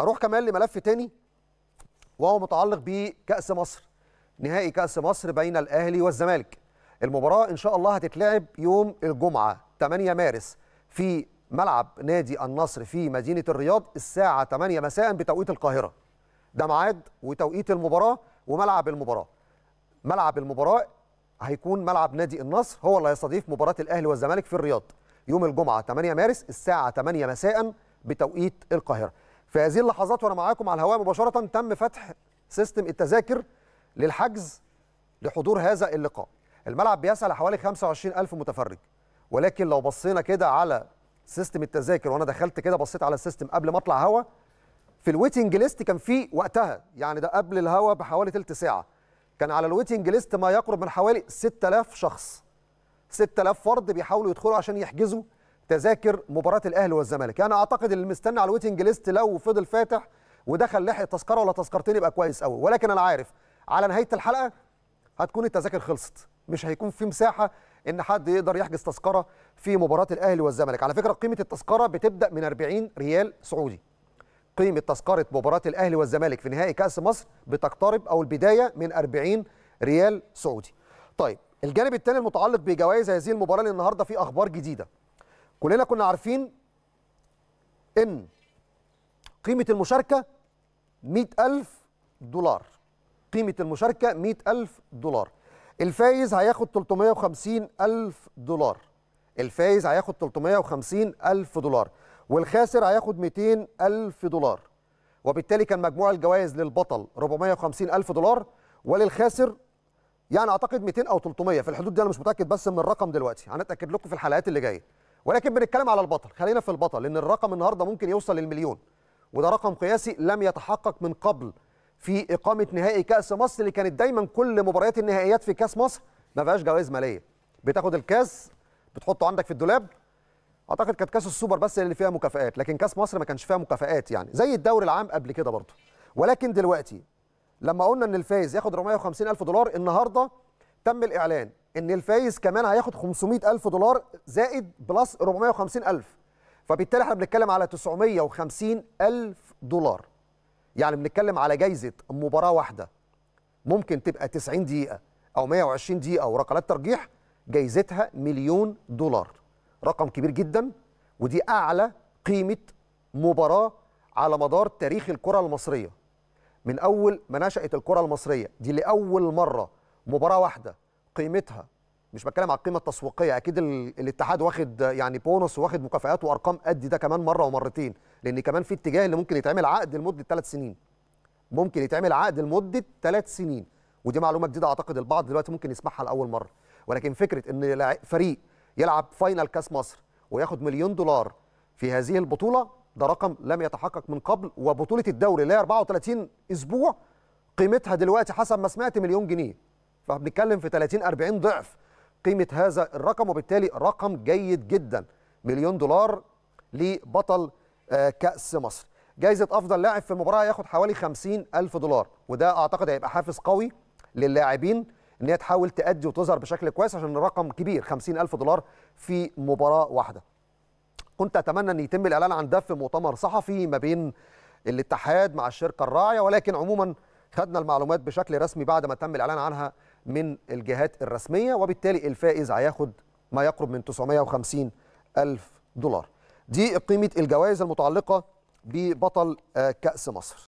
اروح كمان لملف تاني وهو متعلق بكاس مصر نهائي كاس مصر بين الاهلي والزمالك المباراه ان شاء الله هتتلعب يوم الجمعه 8 مارس في ملعب نادي النصر في مدينه الرياض الساعه 8 مساء بتوقيت القاهره ده ميعاد وتوقيت المباراه وملعب المباراه ملعب المباراه هيكون ملعب نادي النصر هو اللي هيستضيف مباراه الاهلي والزمالك في الرياض يوم الجمعه 8 مارس الساعه 8 مساء بتوقيت القاهره في هذه اللحظات وانا معاكم على الهواء مباشره تم فتح سيستم التذاكر للحجز لحضور هذا اللقاء الملعب بيسع لحوالي 25000 متفرج ولكن لو بصينا كده على سيستم التذاكر وانا دخلت كده بصيت على السيستم قبل ما اطلع هوا في الويتنج ليست كان في وقتها يعني ده قبل الهوا بحوالي ثلث ساعه كان على الويتنج ليست ما يقرب من حوالي 6000 شخص 6000 فرد بيحاولوا يدخلوا عشان يحجزوا تذاكر مباراه الاهلي والزمالك انا اعتقد اللي مستني على الويتنج ليست لو فضل فاتح ودخل لحق تذكره ولا تذكرتين يبقى كويس قوي ولكن انا عارف على نهايه الحلقه هتكون التذاكر خلصت مش هيكون في مساحه ان حد يقدر يحجز تذكره في مباراه الاهلي والزمالك على فكره قيمه التذكره بتبدا من 40 ريال سعودي قيمه تذكره مباراه الاهلي والزمالك في نهائي كاس مصر بتقترب او البدايه من 40 ريال سعودي طيب الجانب الثاني المتعلق بجوائز هذه المباراه النهارده في اخبار جديده كلنا كنا عارفين ان قيمه المشاركه 100000 دولار قيمه المشاركه 100000 دولار الفايز هياخد 350000 دولار الفايز هياخد 350000 دولار والخاسر هياخد 200000 دولار وبالتالي كان مجموع الجوائز للبطل 450000 دولار وللخاسر يعني اعتقد 200 او 300 في الحدود دي انا مش متاكد بس من الرقم دلوقتي هنتاكد لكم في الحلقات اللي جايه ولكن بنتكلم على البطل خلينا في البطل لان الرقم النهارده ممكن يوصل للمليون وده رقم قياسي لم يتحقق من قبل في اقامه نهائي كاس مصر اللي كانت دايما كل مباريات النهائيات في كاس مصر ما فيهاش جوائز ماليه بتاخد الكاس بتحطه عندك في الدولاب اعتقد كانت كاس السوبر بس اللي فيها مكافئات لكن كاس مصر ما كانش فيها مكافئات يعني زي الدوري العام قبل كده برضه ولكن دلوقتي لما قلنا ان الفايز ياخد 450 الف دولار النهارده تم الاعلان ان الفايز كمان هياخد 500000 دولار زائد بلس 450000 فبالتالي احنا بنتكلم على 950000 دولار يعني بنتكلم على جايزه مباراه واحده ممكن تبقى 90 دقيقه او 120 دقيقه وركلات ترجيح جايزتها مليون دولار رقم كبير جدا ودي اعلى قيمه مباراه على مدار تاريخ الكره المصريه من اول ما نشات الكره المصريه دي لاول مره مباراه واحده قيمتها مش بتكلم على القيمه التسويقيه اكيد الاتحاد واخد يعني بونص واخد مكافئات وارقام قد ده كمان مره ومرتين لان كمان في اتجاه اللي ممكن يتعمل عقد لمده ثلاث سنين ممكن يتعمل عقد لمده ثلاث سنين ودي معلومه جديده اعتقد البعض دلوقتي ممكن يسمعها لاول مره ولكن فكره ان فريق يلعب فاينل كاس مصر وياخد مليون دولار في هذه البطوله ده رقم لم يتحقق من قبل وبطوله الدوري اللي هي 34 اسبوع قيمتها دلوقتي حسب ما سمعت مليون جنيه فبنتكلم في 30 40 ضعف قيمه هذا الرقم وبالتالي رقم جيد جدا مليون دولار لبطل آه، كاس مصر جايزه افضل لاعب في المباراه هياخد حوالي 50 الف دولار وده اعتقد هيبقى حافز قوي للاعبين ان هي تحاول تأدي وتظهر بشكل كويس عشان الرقم كبير 50 الف دولار في مباراه واحده كنت اتمنى ان يتم الاعلان عن ده في مؤتمر صحفي ما بين الاتحاد مع الشركه الراعيه ولكن عموما خدنا المعلومات بشكل رسمي بعد ما تم الاعلان عنها من الجهات الرسمية وبالتالي الفائز هياخد ما يقرب من 950 ألف دولار دي قيمة الجوائز المتعلقة ببطل آه، كأس مصر